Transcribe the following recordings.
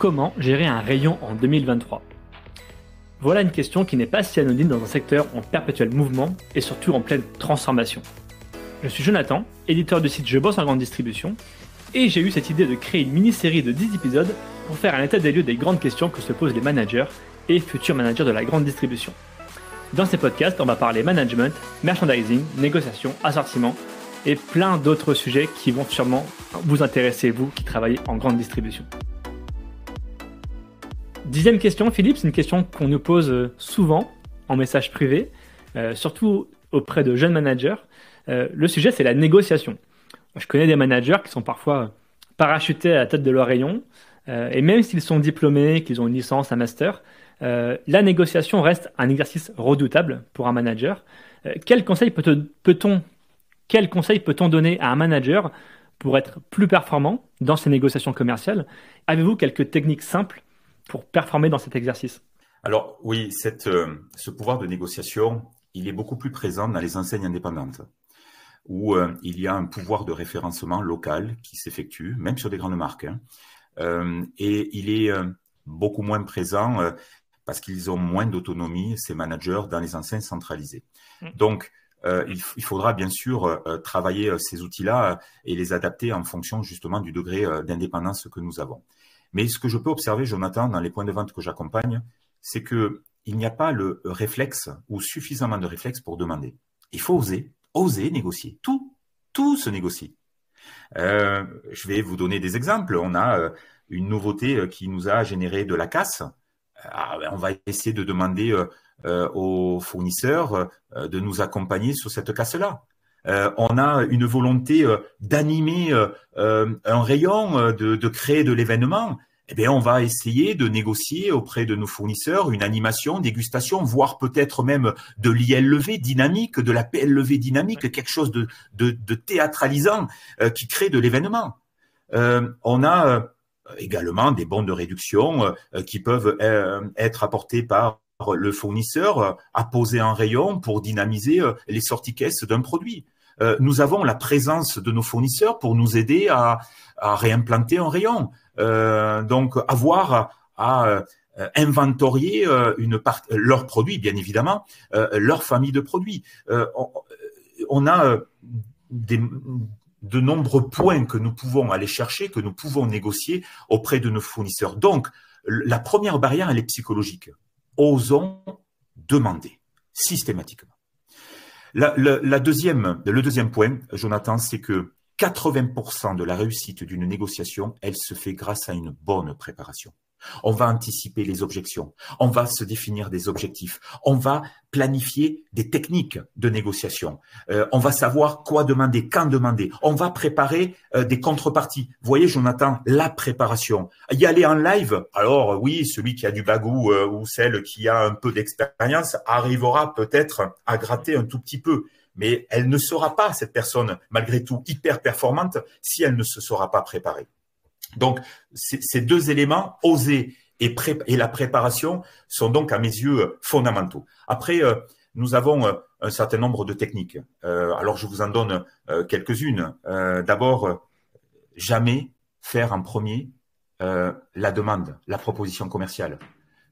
comment gérer un rayon en 2023 Voilà une question qui n'est pas si anodine dans un secteur en perpétuel mouvement et surtout en pleine transformation. Je suis Jonathan, éditeur du site Je bosse en grande distribution, et j'ai eu cette idée de créer une mini-série de 10 épisodes pour faire un état des lieux des grandes questions que se posent les managers et futurs managers de la grande distribution. Dans ces podcasts, on va parler management, merchandising, négociation, assortiment et plein d'autres sujets qui vont sûrement vous intéresser, vous qui travaillez en grande distribution. Dixième question, Philippe, c'est une question qu'on nous pose euh, souvent en message privé, euh, surtout auprès de jeunes managers. Euh, le sujet, c'est la négociation. Je connais des managers qui sont parfois parachutés à la tête de leur rayon, et même s'ils sont diplômés, qu'ils ont une licence, un master, la négociation reste un exercice redoutable pour un manager. quel conseil peut-on quel conseil peut-on donner à un manager pour être plus performant dans ses négociations commerciales Avez-vous quelques techniques simples pour performer dans cet exercice Alors oui, euh, ce pouvoir de négociation, il est beaucoup plus présent dans les enseignes indépendantes, où euh, il y a un pouvoir de référencement local qui s'effectue, même sur des grandes marques. Hein. Euh, et il est beaucoup moins présent parce qu'ils ont moins d'autonomie, ces managers, dans les enseignes centralisées. Mm. Donc, il, faudra bien sûr travailler ces outils-là et les adapter en fonction justement du degré d'indépendance que nous avons. Mais ce que je peux observer, Jonathan, dans les points de vente que j'accompagne, c'est que il n'y a pas le réflexe ou suffisamment de réflexe pour demander. Il faut oser, oser négocier. Tout, tout se négocie. Euh, je vais vous donner des exemples. On a euh, une nouveauté euh, qui nous a généré de la casse. Ah, ben, on va essayer de demander aux fournisseurs de nous accompagner sur cette casse-là. Euh, on a une volonté euh, d'animer euh, un rayon, de, créer de l'événement, eh bien, on va essayer de négocier auprès de nos fournisseurs une animation, dégustation, voire peut-être même de l'ILV dynamique, de la PLV dynamique, quelque chose de, de théâtralisant qui crée de l'événement. on a également des bons de réduction qui peuvent être apportés par le fournisseur à poser un rayon pour dynamiser les sorties caisses d'un produit. Euh, nous avons la présence de nos fournisseurs pour nous aider à, réimplanter un rayon. Euh, donc, avoir à, euh, inventorier une part, leurs produits, bien évidemment, leur famille de produits. On, a de nombreux points que nous pouvons aller chercher, que nous pouvons négocier auprès de nos fournisseurs. Donc, la première barrière, elle est psychologique. Osons demander systématiquement. La, deuxième, le deuxième point, Jonathan, c'est que 80% de la réussite d'une négociation, elle se fait grâce à une bonne préparation. On va anticiper les objections, on va se définir des objectifs, on va planifier des techniques de négociation, euh, on va savoir quoi demander, quand demander, on va préparer euh, des contreparties. Vous voyez, Jonathan, la préparation. Y aller en live, alors euh, oui, celui qui a du bagou ou celle qui a un peu d'expérience arrivera peut-être à gratter un tout petit peu mais elle ne sera pas, cette personne, malgré tout, hyper performante si elle ne se sera pas préparée. Donc, ces deux éléments, oser et, la préparation, sont donc à mes yeux euh, fondamentaux. Après, euh, nous avons euh, un certain nombre de techniques. alors, je vous en donne quelques-unes. D'abord, jamais faire en premier la demande, la proposition commerciale.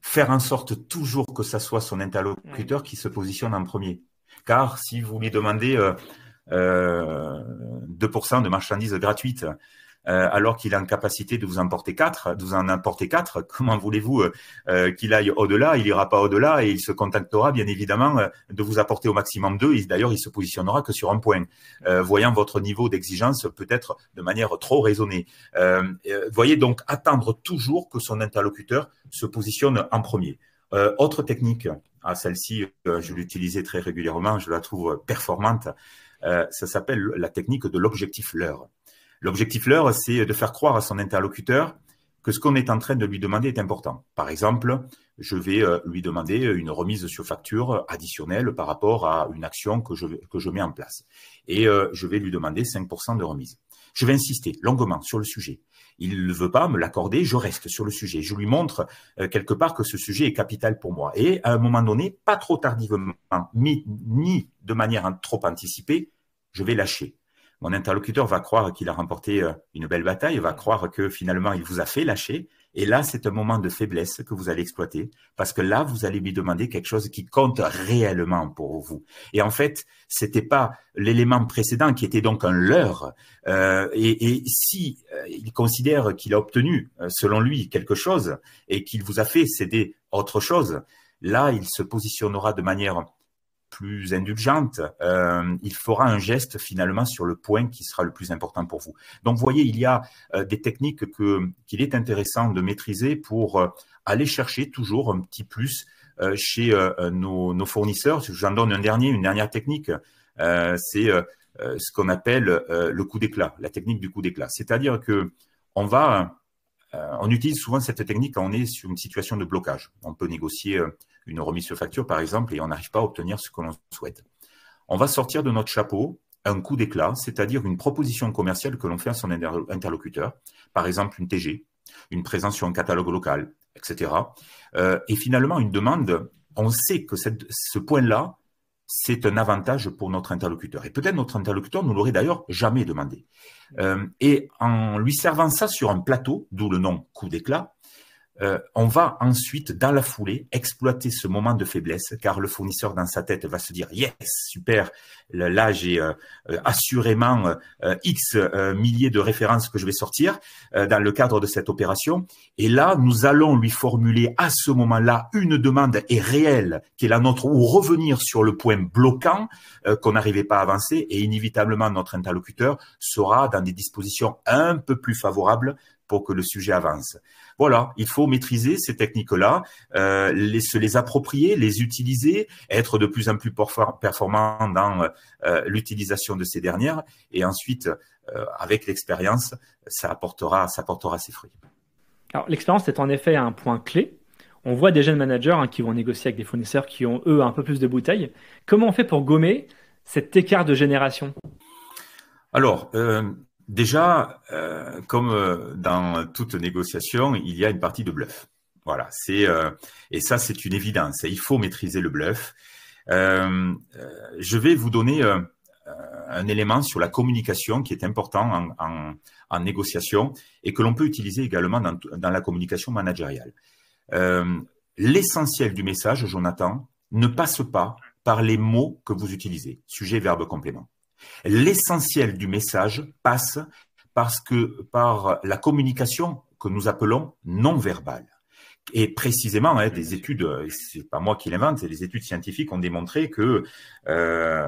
Faire en sorte toujours que ça soit son interlocuteur qui se positionne en premier. Car si vous lui demandez 2% de marchandises gratuites, euh, alors qu'il a en capacité de vous porter quatre, de vous en apporter quatre, comment voulez-vous euh, euh, qu'il aille au-delà Il n'ira pas au-delà et il se contactera bien évidemment de vous apporter au maximum deux. D'ailleurs, il se positionnera que sur un point, voyant votre niveau d'exigence peut-être de manière trop raisonnée. voyez donc attendre toujours que son interlocuteur se positionne en premier. autre technique, à ah, celle-ci, je l'utilisais très régulièrement, je la trouve performante, ça s'appelle la technique de l'objectif l'heure. L'objectif leur, c'est de faire croire à son interlocuteur que ce qu'on est en train de lui demander est important. Par exemple, je vais euh, lui demander une remise sur facture additionnelle par rapport à une action que je, que je mets en place. Et euh, je vais lui demander 5% de remise. Je vais insister longuement sur le sujet. Il ne veut pas me l'accorder, je reste sur le sujet. Je lui montre euh, quelque part que ce sujet est capital pour moi. Et à un moment donné, pas trop tardivement, ni de manière trop anticipée, je vais lâcher mon interlocuteur va croire qu'il a remporté euh, une belle bataille, va croire que finalement il vous a fait lâcher. Et là, c'est un moment de faiblesse que vous allez exploiter parce que là, vous allez lui demander quelque chose qui compte réellement pour vous. Et en fait, c'était pas l'élément précédent qui était donc un leurre. Euh, et, et, si euh, il considère qu'il a obtenu, selon lui, quelque chose et qu'il vous a fait céder autre chose, là, il se positionnera de manière plus indulgente. Euh, il fera un geste finalement sur le point qui sera le plus important pour vous. Donc, vous voyez, il y a euh, des techniques que qu'il est intéressant de maîtriser pour euh, aller chercher toujours un petit plus chez nos, fournisseurs. fournisseurs. J'en donne un dernier, une dernière technique. C'est ce qu'on appelle le coup d'éclat, la technique du coup d'éclat. C'est-à-dire que on va on utilise souvent cette technique quand on est sur une situation de blocage. On peut négocier une remise sur facture, par exemple, et on n'arrive pas à obtenir ce que l'on souhaite. On va sortir de notre chapeau un coup d'éclat, c'est-à-dire une proposition commerciale que l'on fait à son interlocuteur, par exemple une TG, une présence sur un catalogue local, etc. Euh, et finalement, une demande, on sait que ce point-là, c'est un avantage pour notre interlocuteur. Et peut-être notre interlocuteur ne l'aurait d'ailleurs jamais demandé. Euh, et en lui servant ça sur un plateau, d'où le nom coup d'éclat, euh, on va ensuite, dans la foulée, exploiter ce moment de faiblesse, car le fournisseur dans sa tête va se dire yes, super, là j'ai euh, euh, assurément x milliers de références que je vais sortir dans le cadre de cette opération, et là nous allons lui formuler à ce moment-là une demande et réelle qui est la nôtre, ou revenir sur le point bloquant qu'on n'arrivait pas à avancer, et inévitablement notre interlocuteur sera dans des dispositions un peu plus favorables pour que le sujet avance. Voilà, il faut maîtriser ces techniques-là, euh, les, se les approprier, les utiliser, être de plus en plus performant dans euh, l'utilisation de ces dernières, et ensuite, euh, avec l'expérience, ça apportera, ça apportera ses fruits. Alors, l'expérience est en effet un point clé. On voit des jeunes managers hein, qui vont négocier avec des fournisseurs qui ont, eux, un peu plus de bouteilles. Comment on fait pour gommer cet écart de génération alors, euh, Déjà, euh, comme euh, dans toute négociation, il y a une partie de bluff. Voilà, c'est euh, et ça c'est une évidence. Il faut maîtriser le bluff. je vais vous donner un élément sur la communication qui est important en, négociation et que l'on peut utiliser également dans, dans la communication managériale. L'essentiel du message, Jonathan, ne passe pas par les mots que vous utilisez, sujet, verbe, complément. L'essentiel du message passe parce que, par la communication que nous appelons non verbale. Et précisément, hein, des études, c'est pas moi qui l'invente, c'est des études scientifiques ont démontré que euh,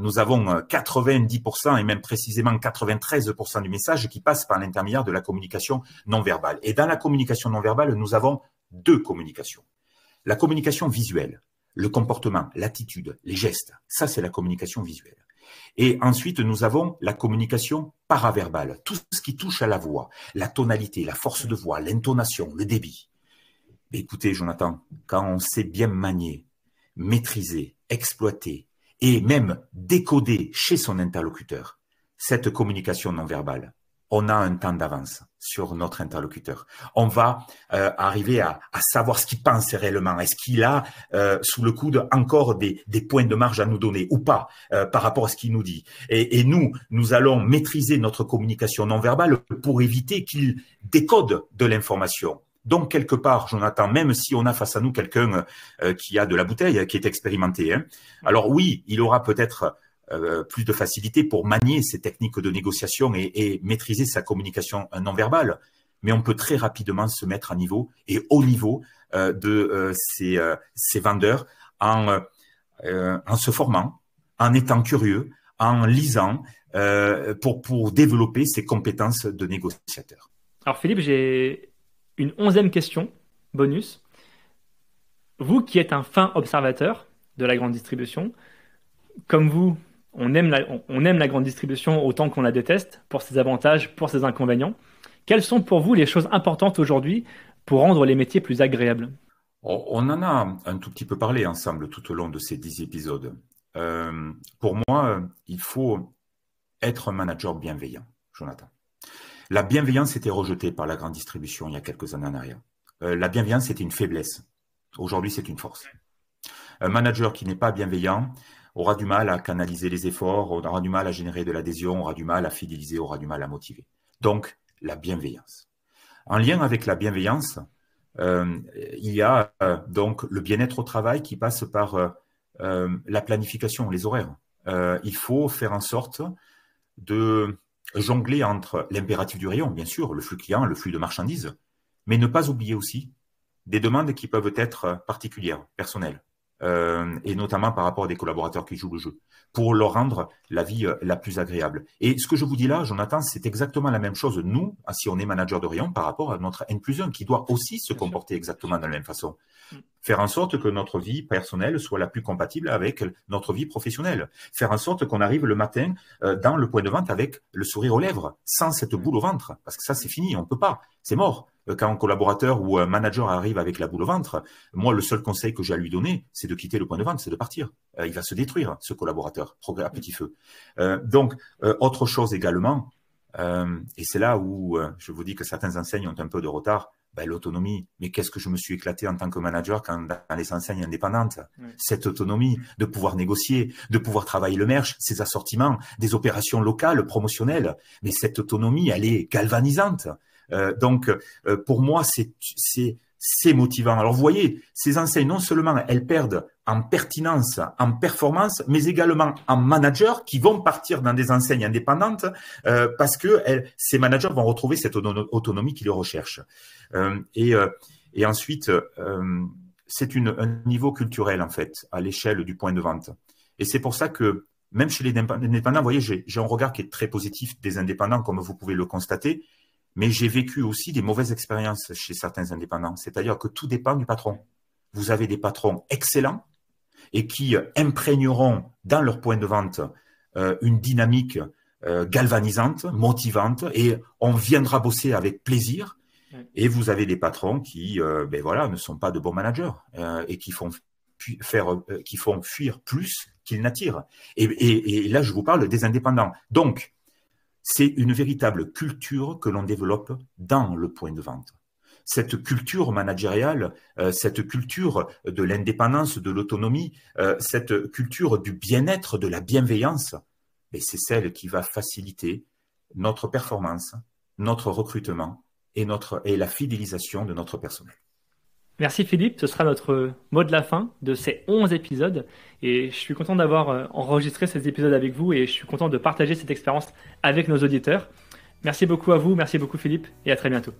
nous avons 90% et même précisément 93% du message qui passe par l'intermédiaire de la communication non verbale. Et dans la communication non verbale, nous avons deux communications. La communication visuelle, le comportement, l'attitude, les gestes. Ça, c'est la communication visuelle. Et ensuite, nous avons la communication paraverbale, tout ce qui touche à la voix, la tonalité, la force de voix, l'intonation, le débit. Écoutez, Jonathan, quand on sait bien manier, maîtriser, exploiter et même décoder chez son interlocuteur cette communication non verbale, on a un temps d'avance sur notre interlocuteur. On va euh, arriver à, savoir ce qu'il pense réellement. Est-ce qu'il a euh, sous le coude encore des, points de marge à nous donner ou pas euh, par rapport à ce qu'il nous dit et, nous, nous allons maîtriser notre communication non verbale pour éviter qu'il décode de l'information. Donc quelque part, Jonathan, même si on a face à nous quelqu'un qui a de la bouteille, qui est expérimenté, hein, alors oui, il aura peut-être euh, plus de facilité pour manier ces techniques de négociation et, maîtriser sa communication euh, non verbale. Mais on peut très rapidement se mettre à niveau et au niveau euh, de ces, vendeurs en, en se formant, en étant curieux, en lisant, pour, pour développer ses compétences de négociateur. Alors Philippe, j'ai une onzième question, bonus. Vous qui êtes un fin observateur de la grande distribution, comme vous, on aime, la, on aime la grande distribution autant qu'on la déteste, pour ses avantages, pour ses inconvénients. Quelles sont pour vous les choses importantes aujourd'hui pour rendre les métiers plus agréables On en a un tout petit peu parlé ensemble tout au long de ces dix épisodes. Euh, pour moi, euh, il faut être un manager bienveillant, Jonathan. La bienveillance était rejetée par la grande distribution il y a quelques années en arrière. Euh, la bienveillance était une faiblesse. Aujourd'hui, c'est une force. Un manager qui n'est pas bienveillant, aura du mal à canaliser les efforts, aura du mal à générer de l'adhésion, aura du mal à fidéliser, aura du mal à motiver. Donc, la bienveillance. En lien avec la bienveillance, euh, il y a euh, donc le bien-être au travail qui passe par euh, la planification, les horaires. il faut faire en sorte de jongler entre l'impératif du rayon, bien sûr, le flux client, le flux de marchandises, mais ne pas oublier aussi des demandes qui peuvent être particulières, personnelles. Euh, et notamment par rapport à des collaborateurs qui jouent le jeu, pour leur rendre la vie euh, la plus agréable. Et ce que je vous dis là, Jonathan, c'est exactement la même chose, nous, ah, si on est manager de rayon, par rapport à notre N plus 1, qui doit aussi se comporter exactement de la même façon. Mm. Faire en sorte que notre vie personnelle soit la plus compatible avec notre vie professionnelle. Faire en sorte qu'on arrive le matin euh, dans le point de vente avec le sourire aux lèvres, sans cette mm. boule au ventre, parce que ça, c'est fini, on ne peut pas, c'est mort. Euh, quand un collaborateur ou un manager arrive avec la boule au ventre, moi, le seul conseil que j'ai à lui donner, c'est de quitter le point de vente, c'est de partir. Euh, il va se détruire, ce collaborateur, à petit feu. Euh, donc, autre chose également, et c'est là où je vous dis que certaines enseignes ont un peu de retard, ben, l'autonomie. Mais qu'est-ce que je me suis éclaté en tant que manager quand dans les enseignes indépendantes Cette autonomie de pouvoir négocier, de pouvoir travailler le merch, ses assortiments, des opérations locales, promotionnelles. Mais cette autonomie, elle est galvanisante. Euh, donc, euh, pour moi, c'est motivant. Alors, vous voyez, ces enseignes, non seulement elles perdent en pertinence, en performance, mais également en managers qui vont partir dans des enseignes indépendantes euh, parce que ces managers vont retrouver cette autonomie qu'ils recherchent. et, et, ensuite, c'est un niveau culturel en fait à l'échelle du point de vente. Et c'est pour ça que même chez les indépendants, vous voyez, j'ai un regard qui est très positif des indépendants, comme vous pouvez le constater, mais j'ai vécu aussi des mauvaises expériences chez certains indépendants. C'est-à-dire que tout dépend du patron. Vous avez des patrons excellents et qui euh, imprégneront dans leur point de vente euh, une dynamique euh, galvanisante, motivante, et on viendra bosser avec plaisir. Et vous avez des patrons qui, ben voilà, ne sont pas de bons managers et qui font font fuir plus qu'ils n'attirent. Et, et là, je vous parle des indépendants. Donc, c'est une véritable culture que l'on développe dans le point de vente. Cette culture managériale, euh, cette culture de l'indépendance, de l'autonomie, euh, cette culture du bien-être, de la bienveillance, c'est celle qui va faciliter notre performance, notre recrutement et, notre, et la fidélisation de notre personnel. Merci Philippe, ce sera notre euh, mot de la fin de ces 11 épisodes. Et je suis content d'avoir euh, enregistré ces épisodes avec vous et je suis content de partager cette expérience avec nos auditeurs. Merci beaucoup à vous, merci beaucoup Philippe et à très bientôt.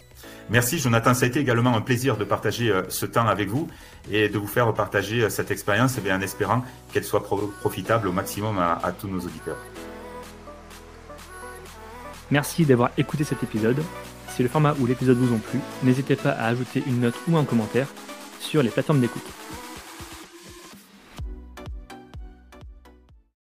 Merci Jonathan, ça a été également un plaisir de partager euh, ce temps avec vous et de vous faire partager cette expérience en espérant qu'elle soit profitable au maximum à, à tous nos auditeurs. Merci d'avoir écouté cet épisode. Si le format ou l'épisode vous ont plu, n'hésitez pas à ajouter une note ou un commentaire sur les plateformes d'écoute.